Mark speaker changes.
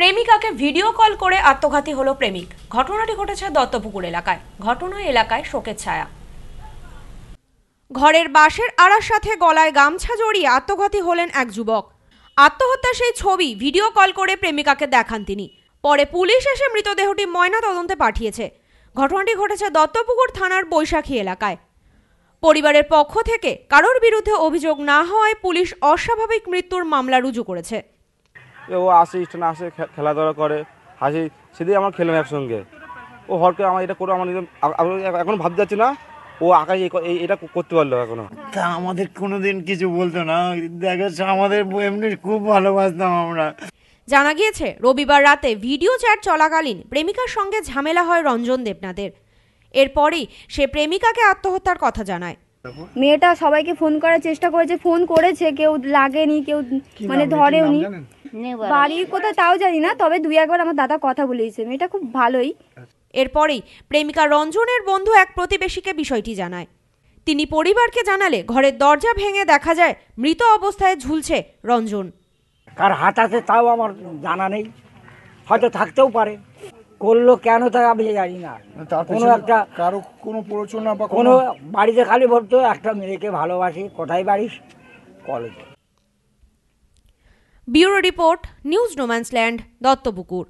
Speaker 1: প্রেমিকাকে video call করে আত্মঘাতী হলো প্রেমিক ঘটনাটি ঘটেছে দত্তপুকুর এলাকায় ঘটনায় এলাকায় শোকের ছায়া ঘরের বাঁশের আড়ার সাথে গলায় গামছা জড়িয়ে আত্মঘাতী হলেন এক যুবক আত্মহত্যা সেই ছবি ভিডিও কল করে প্রেমিকাকে দেখান তিনি পরে পুলিশ এসে মৃতদেহটি ময়না তদন্তে পাঠিয়েছে ঘটনাটি ঘটেছে দত্তপুকুর থানার বৈশাখী এলাকায় পরিবারের পক্ষ থেকে কারোর বিরুদ্ধে অভিযোগ না হওয়ায় পুলিশ অস্বাভাবিক মৃত্যুর মামলা রুজু করেছে
Speaker 2: ও আসে স্টেশনে আসে খেলাধুলা করে হাসি সেদিন আমার খেলাম একসঙ্গে ও হরকে আমার এটা করে আমার এখন ভাবতে যাচ্ছি না ও আকাশ এটা করতে পারলো এখনো তা আমাদের কোনোদিন কিছু বলতো না দেখা যাচ্ছে আমাদের এমনি খুব ভালোবাসতাম আমরা
Speaker 1: জানা গিয়েছে রবিবার রাতে ভিডিও চ্যাট চলাকালীন প্রেমিকার সঙ্গে ঝামেলা হয় রঞ্জন দেবনাথের এরপরেই সে প্রেমিকাকে আত্মহত্যার কথা জানায় মেয়েটা সবাইকে ফোন করার চেষ্টা করেছে ফোন করেছে কেউ লাগেনি কেউ মানে নি বাড়ির কোথায় তাও জানি না তবে দুই একবার আমার দাদা কথা বলেছে মেয়েটা খুব ভালোই এরপরেই প্রেমিকা রঞ্জনের বন্ধু এক প্রতিবেশীকে বিষয়টি জানায় তিনি পরিবারকে জানালে ঘরের
Speaker 3: দরজা ভেঙে দেখা যায় মৃত অবস্থায় ঝুলছে রঞ্জন কার হাত আছে তাও আমার জানা নেই হয়তো থাকতেও পারে করলো কেন তা আমি জানি না কোনো একটা কারো কোনো প্ররোচনা বা কোনো বাড়িতে খালি ভরতো একটা মেয়েকে ভালোবাসি কোথায় বাড়িস কলেজে bureau report news
Speaker 1: no man's land Duttapukur